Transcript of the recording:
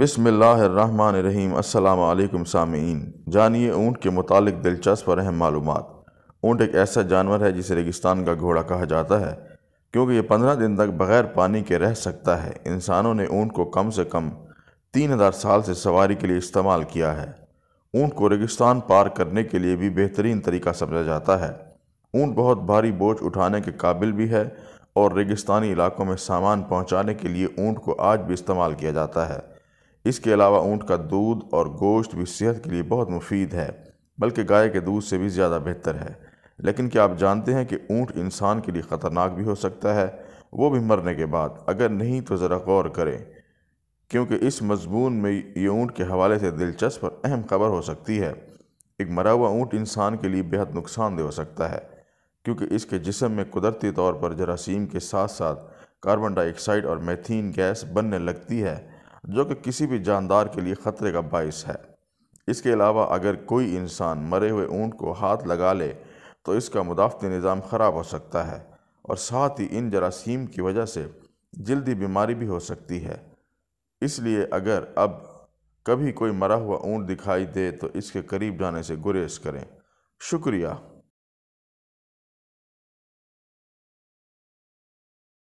बसमीम अल्लाम सामीन जानिए ऊँट के मुतालिक दिलचस्प और अहम मालूम ऊँट एक ऐसा जानवर है जिसे रेगिस्तान का घोड़ा कहा जाता है क्योंकि ये पंद्रह दिन तक बगैर पानी के रह सकता है इंसानों ने ऊँट को कम से कम तीन हज़ार साल से सवारी के लिए इस्तेमाल किया है ऊँट को रेगिस्तान पार करने के लिए भी बेहतरीन तरीका समझा जाता है ऊँट बहुत भारी बोझ उठाने के काबिल भी है और रेगिस्तानी इलाकों में सामान पहुँचाने के लिए ऊँट को आज भी इस्तेमाल किया जाता है इसके अलावा ऊँट का दूध और गोश्त भी सेहत के लिए बहुत मुफीद है बल्कि गाय के दूध से भी ज़्यादा बेहतर है लेकिन क्या आप जानते हैं कि ऊँट इंसान के लिए ख़तरनाक भी हो सकता है वो भी मरने के बाद अगर नहीं तो ज़रा गौर करें क्योंकि इस मजमून में ये ऊँट के हवाले से दिलचस्प और अहम खबर हो सकती है एक मरा हुआ ऊँट इंसान के लिए बेहद नुकसानदेह हो सकता है क्योंकि इसके जिसम में कुदरती तौर पर जरासीम के साथ साथ कार्बन डाइऑक्साइड और मैथीन गैस बनने लगती है जो कि किसी भी जानदार के लिए ख़तरे का बायस है इसके अलावा अगर कोई इंसान मरे हुए ऊँट को हाथ लगा ले तो इसका मुदाफ़ती निज़ाम ख़राब हो सकता है और साथ ही इन जरासीम की वजह से जल्दी बीमारी भी हो सकती है इसलिए अगर अब कभी कोई मरा हुआ ऊँट दिखाई दे तो इसके करीब जाने से गुरेज करें शुक्रिया